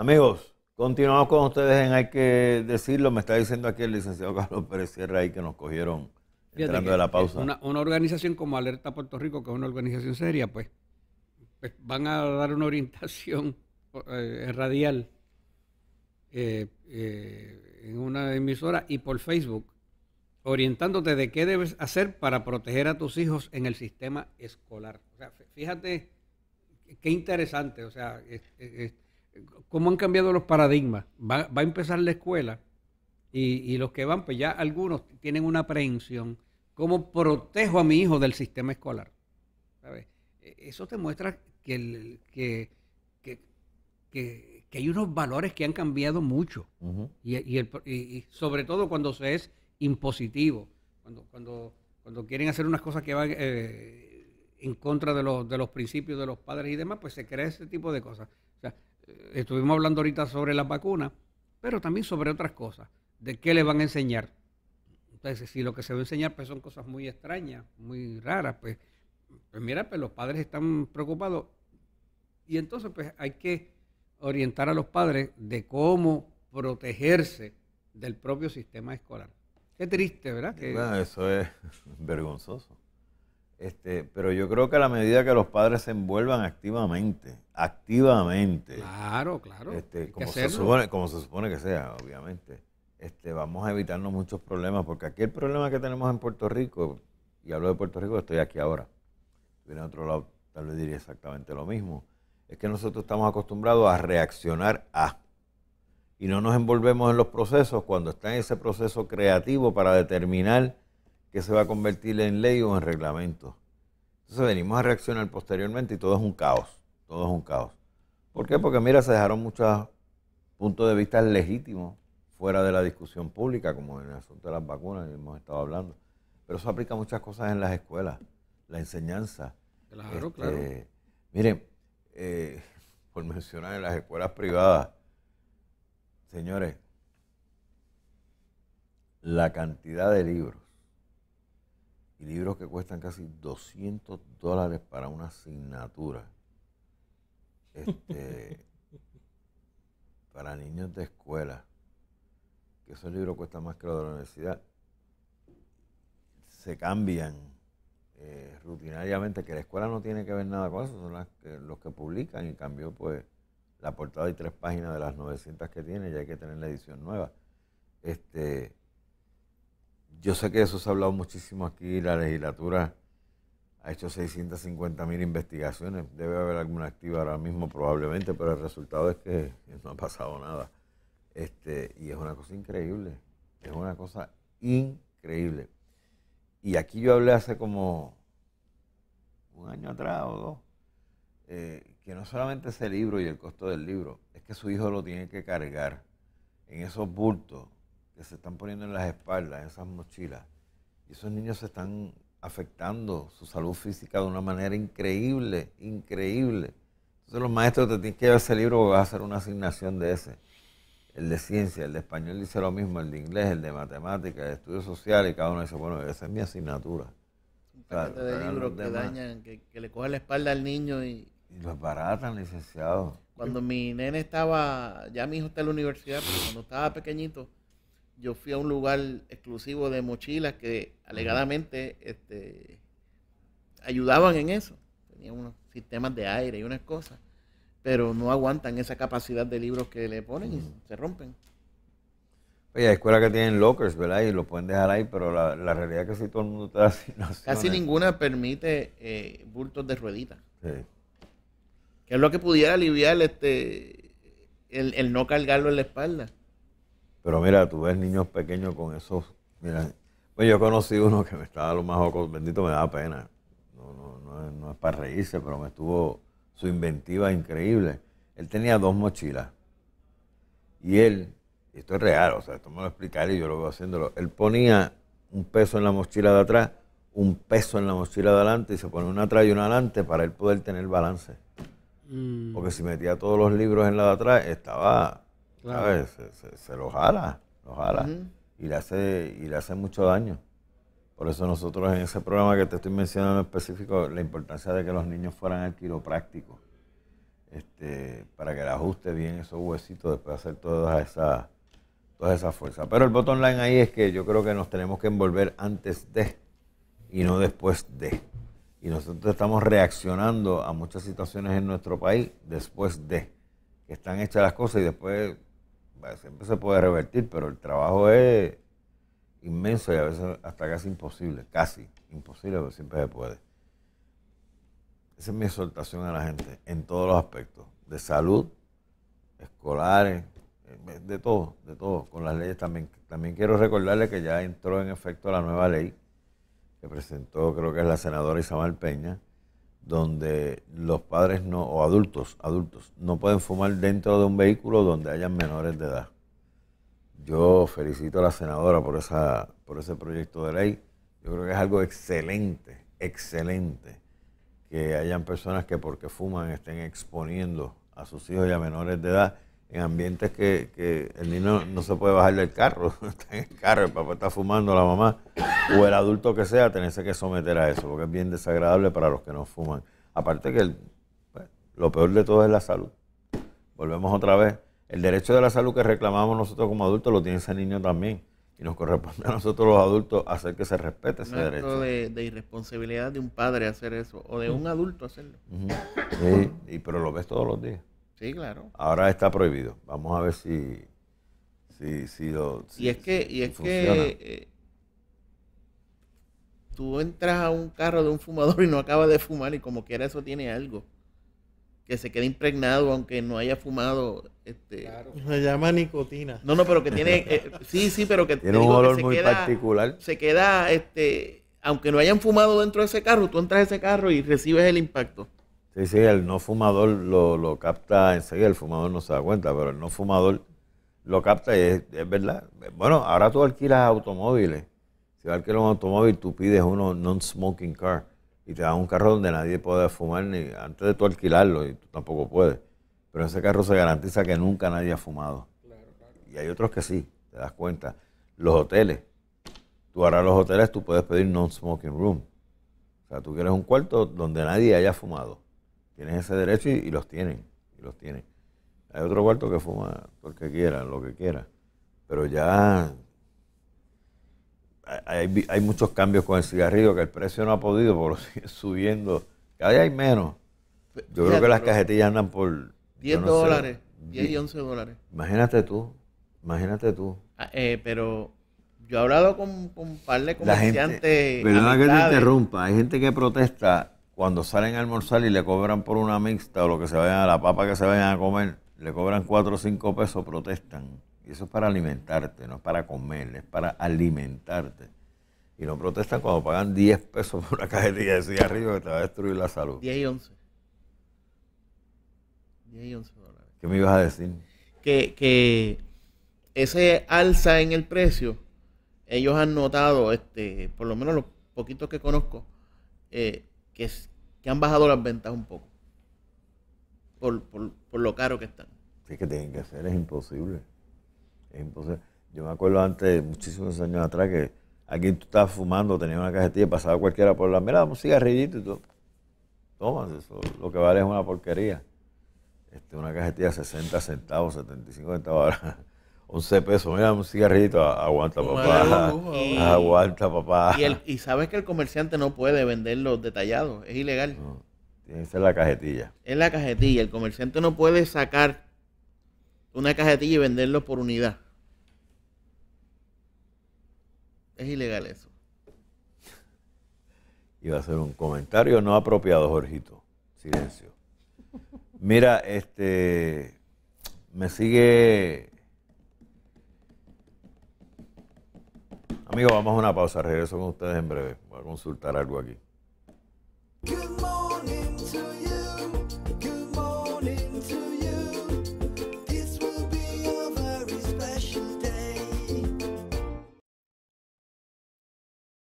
Amigos, continuamos con ustedes en Hay que decirlo. Me está diciendo aquí el licenciado Carlos Pérez Sierra ahí que nos cogieron entrando de la pausa. Una, organización como Alerta Puerto Rico, que es una organización seria, pues, pues van a dar una orientación eh, eh, radial eh, en una emisora y por Facebook, orientándote de qué debes hacer para proteger a tus hijos en el sistema escolar. O sea, fíjate qué interesante. O sea, cómo han cambiado los paradigmas. Va, a empezar la escuela y, los que van, pues ya algunos tienen una aprehensión. ¿Cómo protejo a mi hijo del sistema escolar? ¿Sabes? E, eso te muestra que, que, que, que, hay unos valores que han cambiado mucho. y, y, sobre todo cuando se es impositivo, cuando, cuando, cuando quieren hacer unas cosas que van eh, en contra de los, de los principios de los padres y demás, pues se crea ese tipo de cosas. O sea, estuvimos hablando ahorita sobre las vacunas, pero también sobre otras cosas, de qué le van a enseñar. Entonces, si lo que se va a enseñar pues, son cosas muy extrañas, muy raras, pues, pues mira, pues los padres están preocupados. Y entonces, pues hay que orientar a los padres de cómo protegerse del propio sistema escolar. Qué triste, ¿verdad? Que, ah, eso es vergonzoso. Este, pero yo creo que a la medida que los padres se envuelvan activamente, activamente. Claro, claro. Este, como, se supone, que sea, obviamente. Este, vamos a evitarnos muchos problemas, porque aquí el problema que tenemos en Puerto Rico, y hablo de Puerto Rico, estoy aquí ahora. Viene en otro lado, tal vez diría exactamente lo mismo. Es que nosotros estamos acostumbrados a reaccionar a. Y no nos envolvemos en los procesos cuando está en ese proceso creativo para determinar que se va a convertir en ley o en reglamento. Entonces venimos a reaccionar posteriormente y todo es un caos, todo es un caos. ¿Por qué? Porque mira, se dejaron muchos puntos de vista legítimos fuera de la discusión pública, como en el asunto de las vacunas, hemos estado hablando. Pero eso aplica muchas cosas en las escuelas, la enseñanza. Claro, claro. Este, miren, eh, por mencionar en las escuelas privadas, señores, la cantidad de libros y libros que cuestan casi 200 dólares para una asignatura. Este, para niños de escuela, que esos libros cuestan más que los de la universidad, se cambian eh, rutinariamente, que la escuela no tiene que ver nada con eso, son los que publican y cambió pues la portada y tres páginas de las 900 que tiene, ya hay que tener la edición nueva. Este, yo sé que eso se ha hablado muchísimo aquí, la legislatura ha hecho 650 mil investigaciones, debe haber alguna activa ahora mismo probablemente, pero el resultado es que no ha pasado nada. Este, y es una cosa increíble, es una cosa increíble. Y aquí yo hablé hace como un año atrás o dos, eh, que no solamente ese libro y el costo del libro, es que su hijo lo tiene que cargar en esos bultos que se están poniendo en las espaldas, esas mochilas. Y esos niños se están afectando su salud física de una manera increíble, increíble. Entonces los maestros te tienen que llevar ese libro vas a hacer una asignación de ese. El de ciencia, el de español dice lo mismo, el de inglés, el de matemáticas, el de estudios sociales, y cada uno dice, bueno, esa es mi asignatura. Un paquete de libros que dañan, que, le cogen la espalda al niño y... Y los baratan, licenciado. Cuando mi nene estaba, ya mi hijo está en la universidad, pero cuando estaba pequeñito, yo fui a un lugar exclusivo de mochilas que alegadamente este, ayudaban en eso. Tenían unos sistemas de aire y unas cosas, pero no aguantan esa capacidad de libros que le ponen y se rompen. Oye, hay escuelas que tienen lockers, ¿verdad? Y lo pueden dejar ahí, pero la, realidad es que si todo el mundo está así. Casi ninguna permite eh, bultos de rueditas. Sí. Que es lo que pudiera aliviar este, el no cargarlo en la espalda. Pero mira, tú ves niños pequeños con esos. Mira, pues yo conocí uno que me estaba lo más jocoso, bendito, me da pena. No, no, no, es, para reírse, pero me estuvo su inventiva increíble. Él tenía dos mochilas. Y él, y esto es real, o sea, esto me lo explicaré y yo lo veo haciéndolo. Él ponía un peso en la mochila de atrás, un peso en la mochila de adelante y se ponía una atrás y una adelante para él poder tener balance. Mm. Porque si metía todos los libros en la de atrás, estaba Claro. Se, se, lo jala, lo jala. y, le hace, y le hace mucho daño. Por eso nosotros en ese programa que te estoy mencionando en específico, la importancia de que los niños fueran al quiropráctico, este, para que le ajuste bien esos huesitos, después de hacer toda esa toda fuerzas. Pero el botón line ahí es que yo creo que nos tenemos que envolver antes de y no después de. Y nosotros estamos reaccionando a muchas situaciones en nuestro país después de que están hechas las cosas y después siempre se puede revertir, pero el trabajo es inmenso y a veces hasta casi imposible, casi imposible, pero siempre se puede. Esa es mi exhortación a la gente en todos los aspectos, de salud, escolares, de todo, de todo, con las leyes también. También quiero recordarle que ya entró en efecto la nueva ley que presentó, creo que es la senadora Isabel Peña, donde los padres no, o adultos, adultos, no pueden fumar dentro de un vehículo donde hayan menores de edad. Yo felicito a la senadora por, esa, por ese proyecto de ley. Yo creo que es algo excelente, excelente, que hayan personas que porque fuman estén exponiendo a sus hijos y a menores de edad en ambientes que, que el niño no se puede bajar del carro, está en el carro, el papá está fumando, la mamá, o el adulto que sea, tenerse que someter a eso, porque es bien desagradable para los que no fuman. Aparte que pues, lo peor de todo es la salud. Volvemos otra vez. El derecho de la salud que reclamamos nosotros como adultos lo tiene ese niño también. Y nos corresponde a nosotros los adultos hacer que se respete ese derecho. acto derecho. De, irresponsabilidad de un padre hacer eso, o de un adulto hacerlo. Sí y, pero lo ves todos los días. Sí, claro. Ahora está prohibido. Vamos a ver si, si, si lo... Si, y es que, y es que eh, tú entras a un carro de un fumador y no acaba de fumar y como quiera eso tiene algo que se queda impregnado aunque no haya fumado este se llama nicotina no no pero que tiene eh, sí sí pero que tiene un olor muy particular se queda este aunque no hayan fumado dentro de ese carro tú entras a ese carro y recibes el impacto sí sí el no fumador lo, lo capta enseguida el fumador no se da cuenta pero el no fumador lo capta y es, es verdad bueno ahora tú alquilas automóviles si vas a alquilar un automóvil, tú pides uno non-smoking car y te dan un carro donde nadie puede fumar ni antes de tú alquilarlo y tú tampoco puedes. Pero ese carro se garantiza que nunca nadie ha fumado. Y hay otros que sí, te das cuenta. Los hoteles. Tú ahora los hoteles tú puedes pedir non-smoking room. O sea, tú quieres un cuarto donde nadie haya fumado. Tienes ese derecho y, los tienen. Y los tienen. Hay otro cuarto que fuma porque quieran, quiera, lo que quiera. Pero ya hay, muchos cambios con el cigarrillo que el precio no ha podido, por subiendo. Cada día hay menos. Yo creo que las cajetillas andan por 10 dólares, 10, y 11 dólares. Imagínate tú, imagínate tú. Ah, eh, pero yo he hablado con, un par de comerciantes. Perdona que te interrumpa, hay gente que protesta cuando salen a almorzar y le cobran por una mixta o lo que se vayan a la papa que se vayan a comer, le cobran 4 o 5 pesos, protestan eso es para alimentarte, no es para comer, es para alimentarte. Y no protestan cuando pagan 10 pesos por una cajetilla de arriba que te va a destruir la salud. 10 y 11. 10 y 11 dólares. ¿Qué me ibas a decir? Que, que ese alza en el precio, ellos han notado, este, por lo menos los poquitos que conozco, eh, que, han bajado las ventas un poco. Por, por lo caro que están. Sí, que tienen que hacer, es imposible. Entonces, yo me acuerdo antes, muchísimos años atrás, que aquí tú estabas fumando, tenía una cajetilla, pasaba cualquiera por la, mira, un cigarrillito y todo toma eso lo que vale es una porquería. Este, una cajetilla 60 centavos, 75 centavos, ahora 11 pesos, mira, un cigarrito, aguanta papá, aguanta papá. Y, sabes que el comerciante no puede venderlo detallado, es ilegal. tiene que ser la cajetilla. Es la cajetilla, el comerciante no puede sacar una cajetilla y venderlo por unidad. Es ilegal eso. Iba a hacer un comentario no apropiado, Jorgito. Silencio. Mira, este. Me sigue. Amigo, vamos a una pausa. Regreso con ustedes en breve. Voy a consultar algo aquí.